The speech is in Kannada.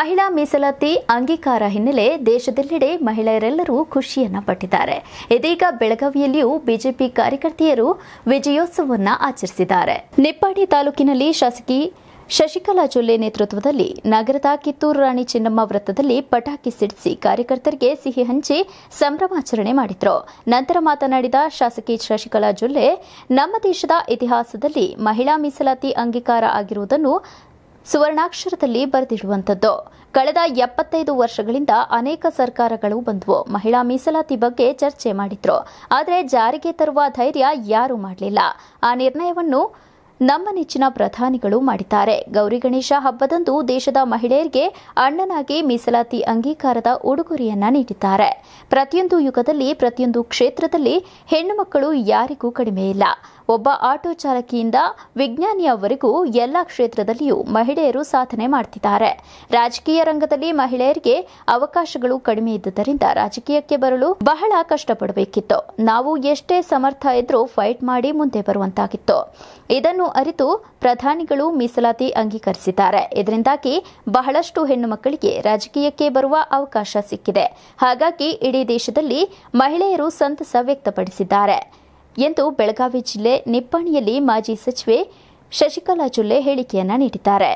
ಮಹಿಳಾ ಮೀಸಲಾತಿ ಅಂಗೀಕಾರ ಹಿನ್ನೆಲೆ ದೇಶದೆಲ್ಲೆಡೆ ಮಹಿಳೆಯರೆಲ್ಲರೂ ಖುಷಿಯನ್ನ ಪಟ್ಟಿದ್ದಾರೆ ಇದೀಗ ಬೆಳಗಾವಿಯಲ್ಲಿಯೂ ಬಿಜೆಪಿ ಕಾರ್ಯಕರ್ತೆಯರು ವಿಜಯೋತ್ಸವವನ್ನು ಆಚರಿಸಿದ್ದಾರೆ ನಿಪ್ಪಾಡಿ ತಾಲೂಕಿನಲ್ಲಿ ಶಾಸಕಿ ಶಶಿಕಲಾ ಜೊಲ್ಲೆ ನೇತೃತ್ವದಲ್ಲಿ ನಗರದ ಕಿತ್ತೂರು ರಾಣಿ ಚೆನ್ನಮ್ಮ ವೃತ್ತದಲ್ಲಿ ಪಟಾಕಿ ಸಿಡಿಸಿ ಕಾರ್ಯಕರ್ತರಿಗೆ ಸಿಹಿ ಹಂಚಿ ಸಂಭ್ರಮಾಚರಣೆ ಮಾಡಿದರು ನಂತರ ಮಾತನಾಡಿದ ಶಾಸಕಿ ಶಶಿಕಲಾ ಜೊಲ್ಲೆ ನಮ್ಮ ದೇಶದ ಇತಿಹಾಸದಲ್ಲಿ ಮಹಿಳಾ ಮೀಸಲಾತಿ ಅಂಗೀಕಾರ ಆಗಿರುವುದನ್ನು ಸುವರ್ಣಾಕ್ಷರದಲ್ಲಿ ಬರೆದಿರುವಂಥದ್ದು ಕಳೆದ ಎಪ್ಪತ್ತೈದು ವರ್ಷಗಳಿಂದ ಅನೇಕ ಸರ್ಕಾರಗಳು ಬಂದವು ಮಹಿಳಾ ಮೀಸಲಾತಿ ಬಗ್ಗೆ ಚರ್ಚೆ ಮಾಡಿದ್ರು ಆದರೆ ಜಾರಿಗೆ ತರುವ ಧೈರ್ಯ ಯಾರೂ ಮಾಡಲಿಲ್ಲ ಆ ನಿರ್ಣಯವನ್ನು ನಮ್ಮ ನೆಚ್ಚಿನ ಪ್ರಧಾನಿಗಳು ಮಾಡಿದ್ದಾರೆ ಗೌರಿ ಗಣೇಶ ಹಬ್ಬದಂದು ದೇಶದ ಮಹಿಳೆಯರಿಗೆ ಅಣ್ಣನಾಗಿ ಮೀಸಲಾತಿ ಅಂಗೀಕಾರದ ಉಡುಗೊರೆಯನ್ನ ನೀಡಿದ್ದಾರೆ ಪ್ರತಿಯೊಂದು ಯುಗದಲ್ಲಿ ಪ್ರತಿಯೊಂದು ಕ್ಷೇತ್ರದಲ್ಲಿ ಹೆಣ್ಣು ಮಕ್ಕಳು ಯಾರಿಗೂ ಕಡಿಮೆ ಇಲ್ಲ ಒಬ್ಬ ಆಟೋ ಚಾಲಕಿಯಿಂದ ವಿಜ್ಞಾನಿಯವರೆಗೂ ಎಲ್ಲ ಕ್ಷೇತ್ರದಲ್ಲಿಯೂ ಮಹಿಳೆಯರು ಸಾಧನೆ ಮಾಡುತ್ತಿದ್ದಾರೆ ರಾಜಕೀಯ ರಂಗದಲ್ಲಿ ಮಹಿಳೆಯರಿಗೆ ಅವಕಾಶಗಳು ಕಡಿಮೆ ಇದ್ದುದರಿಂದ ರಾಜಕೀಯಕ್ಕೆ ಬರಲು ಬಹಳ ಕಷ್ಟಪಡಬೇಕಿತ್ತು ನಾವು ಎಷ್ಟೇ ಸಮರ್ಥ ಇದ್ರೂ ಫೈಟ್ ಮಾಡಿ ಮುಂದೆ ಬರುವಂತಾಗಿತ್ತು ಇದನ್ನು ಅರಿತು ಪ್ರಧಾನಿಗಳು ಮೀಸಲಾತಿ ಅಂಗೀಕರಿಸಿದ್ದಾರೆ ಇದರಿಂದಾಗಿ ಬಹಳಷ್ಟು ಹೆಣ್ಣು ಮಕ್ಕಳಿಗೆ ರಾಜಕೀಯಕ್ಕೆ ಬರುವ ಅವಕಾಶ ಸಿಕ್ಕಿದೆ ಹಾಗಾಗಿ ಇಡೀ ದೇಶದಲ್ಲಿ ಮಹಿಳೆಯರು ಸಂತಸ ವ್ಯಕ್ತಪಡಿಸಿದ್ದಾರೆ ಎಂದು ಬೆಳಗಾವಿ ಜಿಲ್ಲೆ ನಿಪ್ಪಾಣಿಯಲ್ಲಿ ಮಾಜಿ ಸಚಿವೆ ಶಶಿಕಲಾ ಜೊಲ್ಲೆ ಹೇಳಿಕೆಯನ್ನ ನೀಡಿದ್ದಾರೆ